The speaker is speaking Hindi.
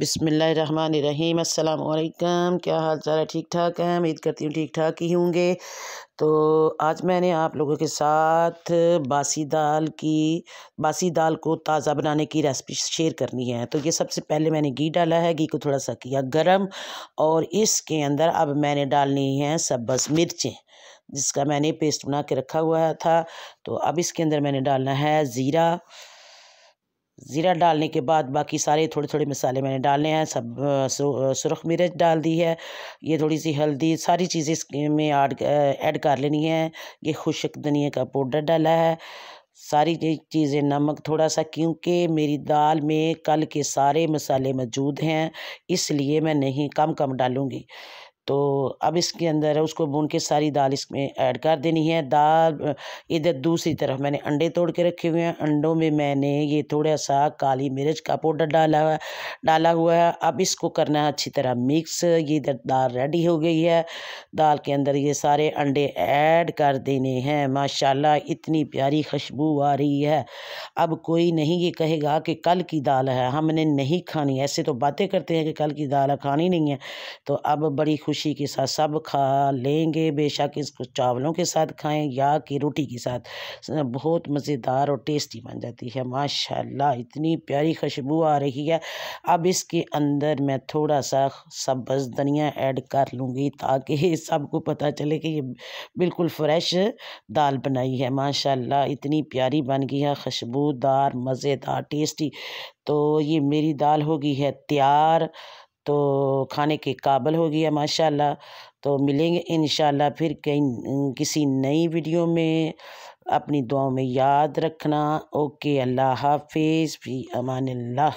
बिसमीम् अल्लाम क्या हाल चाल है ठीक ठाक है उम्मीद करती हूँ ठीक ठाक ही होंगे तो आज मैंने आप लोगों के साथ बासी दाल की बासी दाल को ताज़ा बनाने की रेसिपी शेयर करनी है तो ये सबसे पहले मैंने घी डाला है घी को थोड़ा सा किया गरम और इसके अंदर अब मैंने डालनी है सब्ज़ मिर्चें जिसका मैंने पेस्ट बना के रखा हुआ था तो अब इसके अंदर मैंने डालना है ज़ीरा ज़ीरा डालने के बाद बाकी सारे थोड़े थोड़े मसाले मैंने डालने हैं सब सुरख मिर्च डाल दी है ये थोड़ी सी हल्दी सारी चीज़ें इसमें में ऐड कर लेनी है ये खुशक धनिया का पाउडर डाला है सारी चीज़ें नमक थोड़ा सा क्योंकि मेरी दाल में कल के सारे मसाले मौजूद हैं इसलिए मैं नहीं कम कम डालूँगी तो अब इसके अंदर उसको बुन के सारी दाल इसमें ऐड कर देनी है दाल इधर दूसरी तरफ मैंने अंडे तोड़ के रखे हुए हैं अंडों में मैंने ये थोड़ा सा काली मिर्च का पाउडर डाला हुआ डाला हुआ है अब इसको करना है अच्छी तरह मिक्स ये इधर दाल रेडी हो गई है दाल के अंदर ये सारे अंडे ऐड कर देने हैं माशाल्लाह इतनी प्यारी खुशबू आ रही है अब कोई नहीं ये कहेगा कि कल की दाल है हमने नहीं खानी ऐसे तो बातें करते हैं कि कल की दाल खानी नहीं है तो अब बड़ी खुश खुशी के साथ सब खा लेंगे बेशक इसको चावलों के साथ खाएं या कि रोटी के साथ बहुत मज़ेदार और टेस्टी बन जाती है माशाल्लाह इतनी प्यारी खुशबू आ रही है अब इसके अंदर मैं थोड़ा सा सब्ज़ धनिया ऐड कर लूँगी ताकि सबको पता चले कि ये बिल्कुल फ्रेश दाल बनाई है माशाल्लाह इतनी प्यारी बन गई है खुशबूदार मज़ेदार टेस्टी तो ये मेरी दाल होगी है तैयार तो खाने के काबल हो गया माशाल्लाह तो मिलेंगे इन फिर कहीं किसी नई वीडियो में अपनी दुआओं में याद रखना ओके अल्लाह हाफिज़ फी अमान